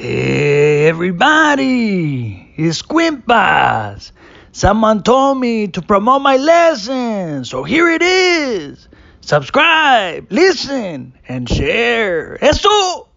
Hey, everybody! It's Quimpas! Someone told me to promote my lesson, so here it is! Subscribe, listen, and share! ¡Eso!